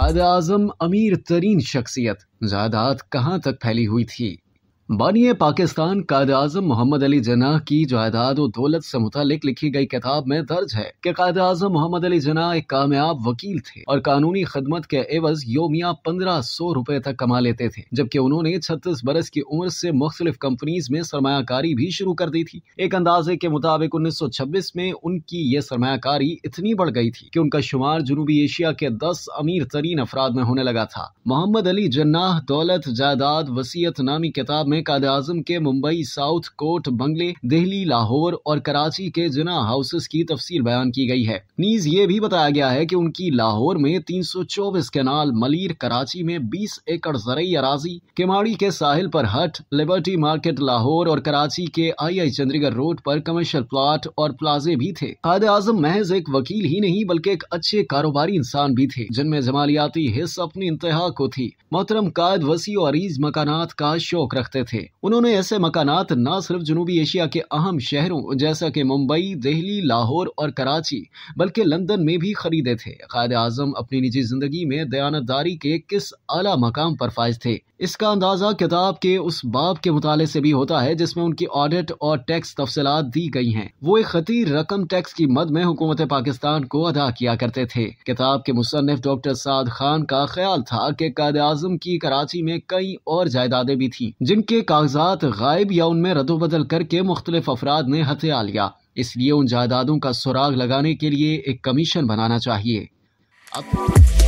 कायद आजम अमीर तरीन शख्सियत जायदाद कहाँ तक फैली हुई थी बानिय पाकिस्तान कायद आजम मोहम्मद अली जना की जायदाद और दौलत से मुतालिक लिखी गई किताब में दर्ज है कि कायद आजम मोहम्मद अली जना एक कामयाब वकील थे और कानूनी खदमत के एवज योमिया पंद्रह सौ रूपए तक कमा लेते थे जबकि उन्होंने छत्तीस बरस की उम्र से मुख्तलिफ कंपनीज में सरमाकारी भी शुरू कर दी थी एक अंदाजे के मुताबिक उन्नीस सौ छब्बीस में उनकी ये सरमाकारी इतनी बढ़ गई थी की उनका शुमार जुनूबी एशिया के दस अमीर तरीन अफराद में होने लगा था मोहम्मद अली जन्ना दौलत जायदाद वसीयत नामी किताब में में आजम के मुंबई साउथ कोर्ट बंगले दिल्ली लाहौर और कराची के जिना हाउसेस की तफसील बयान की गई है नीज ये भी बताया गया है की उनकी लाहौर में तीन सौ चौबीस कैनाल मलिर कराची में बीस एकड़ जरिए अराजी केमाड़ी के साहिल पर हट लिबर्टी मार्केट लाहौर और कराची के आई आई चंद्रीगढ़ रोड पर कमर्शियल प्लाट और प्लाजे भी थे कायद आजम महज एक वकील ही नहीं बल्कि एक अच्छे कारोबारी इंसान भी थे जिनमें जमालियाती हिस्स अपनी इंतहा को थी मोहतरम कायद वसी और अरीज मकानात का शौक रखते थे थे उन्होंने ऐसे मकानात न सिर्फ जनूबी एशिया के अहम शहरों जैसा कि मुंबई दिल्ली लाहौर और कराची बल्कि लंदन में भी खरीदे थे कायद आजम अपनी निजी जिंदगी में दयानतदारी के किस आला मकाम पर फायज थे इसका अंदाजा किताब के उस बाब के मुताले से भी होता है जिसमें उनकी ऑडिट और टैक्स तफसलात दी गई हैं वो एक खतीर रकम टैक्स की मद में हुकूमत पाकिस्तान को अदा किया करते थे किताब के मुसनफ डॉक्टर साद खान का ख्याल था कि कायद आजम की कराची में कई और जायदादें भी थी जिनके के कागजात गायब या उनमें रदोबदल करके मुख्तलिफ अफराद ने हथिया लिया इसलिए उन जायदादों का सुराग लगाने के लिए एक कमीशन बनाना चाहिए अब